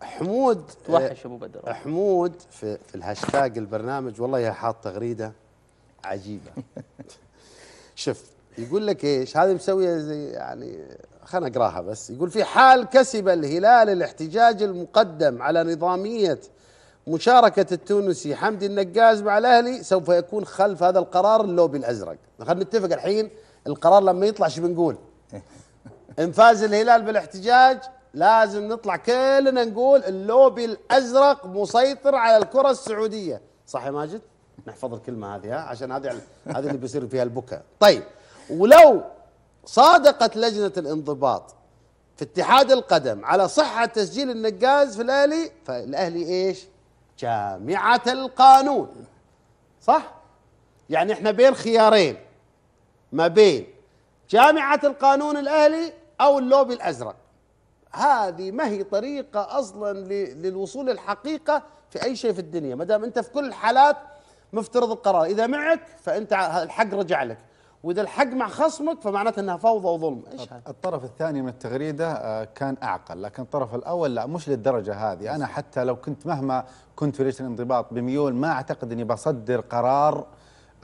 حمود توحش ابو بدر آه، حمود في, في الهاشتاج البرنامج والله يا حاط تغريده عجيبه شوف يقول لك ايش هذه مسويه زي يعني خلنا اقراها بس يقول في حال كسب الهلال الاحتجاج المقدم على نظاميه مشاركة التونسي حمدي النقاز مع الأهلي سوف يكون خلف هذا القرار اللوبي الأزرق خلينا نتفق الحين القرار لما يطلع شو بنقول إن فاز الهلال بالاحتجاج لازم نطلع كلنا نقول اللوبي الازرق مسيطر على الكره السعوديه صح يا ماجد نحفظ الكلمه هذه ها عشان هذه هذه اللي بيصير فيها البكاء طيب ولو صادقت لجنه الانضباط في اتحاد القدم على صحه تسجيل النقاز في الاهلي فالاهلي ايش جامعه القانون صح يعني احنا بين خيارين ما بين جامعه القانون الاهلي او اللوبي الازرق هذه ما هي طريقة أصلا للوصول للحقيقة في أي شيء في الدنيا ما دام أنت في كل الحالات مفترض القرار إذا معك فأنت الحق رجع لك واذا الحق مع خصمك فمعناته انها فوضى وظلم ايش هذا؟ الطرف الثاني من التغريده آه، كان اعقل لكن الطرف الاول لا مش للدرجه هذه انا حتى لو كنت مهما كنت في لجنه الانضباط بميول ما اعتقد اني بصدر قرار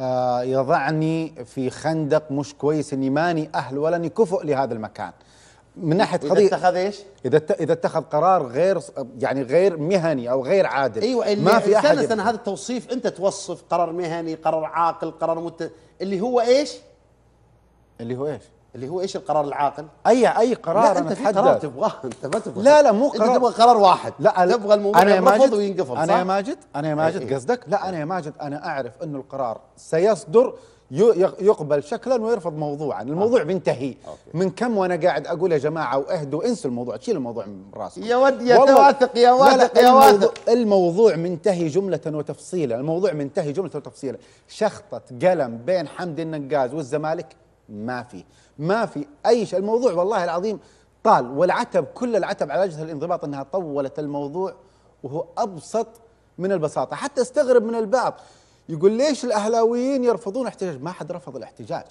آه، يضعني في خندق مش كويس اني ماني اهل ولا اني كفؤ لهذا المكان من ناحيه قضيه اذا اتخذ ايش؟ اذا اذا اتخذ قرار غير يعني غير مهني او غير عادل ايوه ما في احد استنى استنى هذا التوصيف انت توصف قرار مهني، قرار عاقل، قرار مت... اللي هو ايش؟ اللي هو ايش؟ اللي هو ايش القرار العاقل؟ اي اي قرار لا انت في قرار تبغاه انت ما تبغى لا لا مو قرار انت تبغى قرار واحد لا تبغى الموضوع أنا ماجد وينقفل انا يا ماجد انا يا ماجد إيه. قصدك؟ لا انا يا ماجد انا اعرف انه القرار سيصدر يقبل شكلا ويرفض موضوعا الموضوع آه. بينتهي من كم وانا قاعد اقول يا جماعه واهدوا انسوا الموضوع شيل الموضوع من راسك يا ود يا واثق يا واثق يا واثق الموضوع منتهي جمله وتفصيلا الموضوع منتهي جمله وتفصيلا شخطه قلم بين حمد النقاز والزمالك ما في ما في اي شيء الموضوع والله العظيم طال والعتب كل العتب على لجنه الانضباط انها طولت الموضوع وهو ابسط من البساطه حتى استغرب من البعض يقول ليش الاهلاويين يرفضون الاحتجاج؟ ما حد رفض الاحتجاج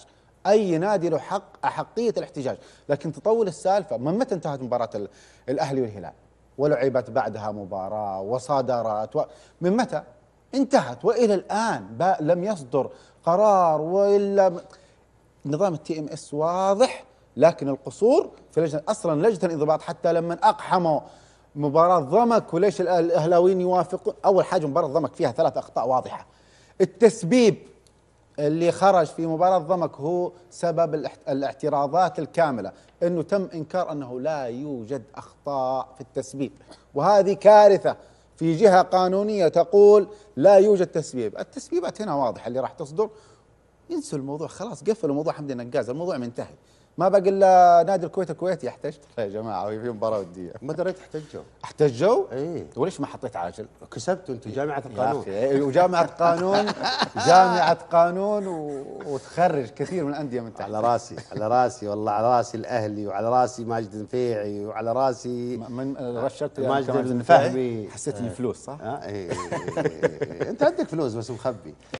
اي نادي له حق احقيه الاحتجاج لكن تطول السالفه من متى انتهت مباراه الاهلي والهلال ولعبت بعدها مباراه وصادرات و... من متى انتهت والى الان لم يصدر قرار والا نظام التي ام اس واضح لكن القصور في لجنه اصلا لجنه الانضباط حتى لما اقحموا مباراه ضمك وليش الاهلاويين يوافقون اول حاجه مباراه ضمك فيها ثلاث اخطاء واضحه التسبيب اللي خرج في مباراة ضمك هو سبب الاعتراضات الكاملة أنه تم إنكار أنه لا يوجد أخطاء في التسبيب وهذه كارثة في جهة قانونية تقول لا يوجد تسبيب التسبيبات هنا واضحة اللي راح تصدر ينسوا الموضوع خلاص قفلوا موضوع حمد النقاز الموضوع منتهي ما باقي الا نادي الكويت الكويتي يحتج يا جماعه في مباراه وديه ما دريت احتجوا احتجوا؟ اي وليش ما حطيت عاجل؟ كسبتوا انتم جامعه القانون إيه، وجامعه قانون جامعه قانون و... وتخرج كثير من الانديه من تحت على راسي على راسي والله على راسي الاهلي وعلى راسي ماجد النفيعي وعلى راسي من رشدت يعني ماجد النفيعي حسيت اني فلوس صح؟ آه إيه، إيه، انت عندك فلوس بس مخبي